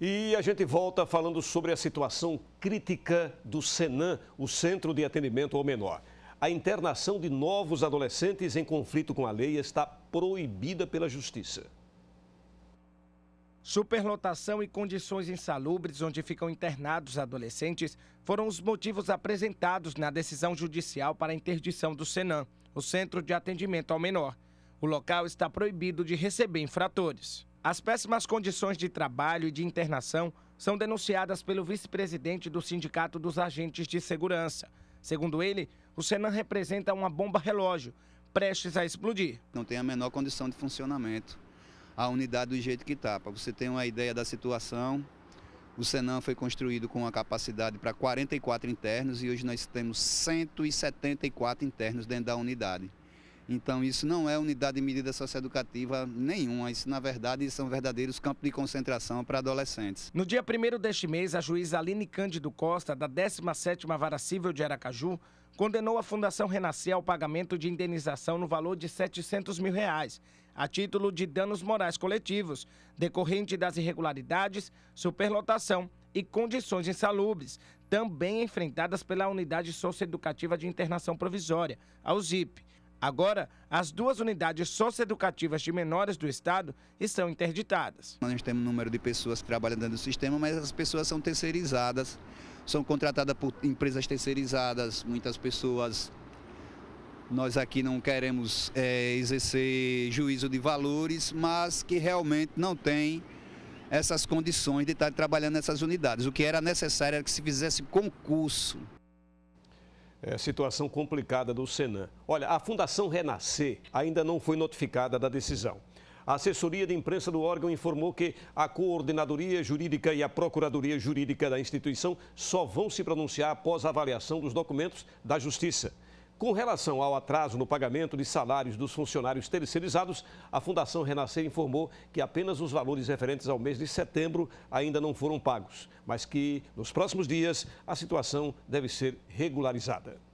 E a gente volta falando sobre a situação crítica do Senan, o Centro de Atendimento ao Menor. A internação de novos adolescentes em conflito com a lei está proibida pela Justiça. Superlotação e condições insalubres onde ficam internados adolescentes foram os motivos apresentados na decisão judicial para a interdição do Senan, o Centro de Atendimento ao Menor. O local está proibido de receber infratores. As péssimas condições de trabalho e de internação são denunciadas pelo vice-presidente do Sindicato dos Agentes de Segurança. Segundo ele, o Senan representa uma bomba relógio, prestes a explodir. Não tem a menor condição de funcionamento a unidade do jeito que está. Para você ter uma ideia da situação, o Senan foi construído com uma capacidade para 44 internos e hoje nós temos 174 internos dentro da unidade. Então, isso não é unidade de medida socioeducativa nenhuma. Isso, na verdade, são verdadeiros campos de concentração para adolescentes. No dia 1 deste mês, a juíza Aline Cândido Costa, da 17ª Vara Civil de Aracaju, condenou a Fundação Renascer ao pagamento de indenização no valor de 700 mil reais, a título de danos morais coletivos, decorrente das irregularidades, superlotação e condições insalubres, também enfrentadas pela Unidade Socioeducativa de Internação Provisória, a USIP. Agora, as duas unidades socioeducativas de menores do estado estão interditadas. Nós temos um número de pessoas que trabalham dentro do sistema, mas as pessoas são terceirizadas, são contratadas por empresas terceirizadas, muitas pessoas. Nós aqui não queremos é, exercer juízo de valores, mas que realmente não tem essas condições de estar trabalhando nessas unidades. O que era necessário era que se fizesse concurso é, situação complicada do Senan. Olha, a Fundação Renascer ainda não foi notificada da decisão. A assessoria de imprensa do órgão informou que a coordenadoria jurídica e a procuradoria jurídica da instituição só vão se pronunciar após a avaliação dos documentos da Justiça. Com relação ao atraso no pagamento de salários dos funcionários terceirizados, a Fundação Renascer informou que apenas os valores referentes ao mês de setembro ainda não foram pagos, mas que nos próximos dias a situação deve ser regularizada.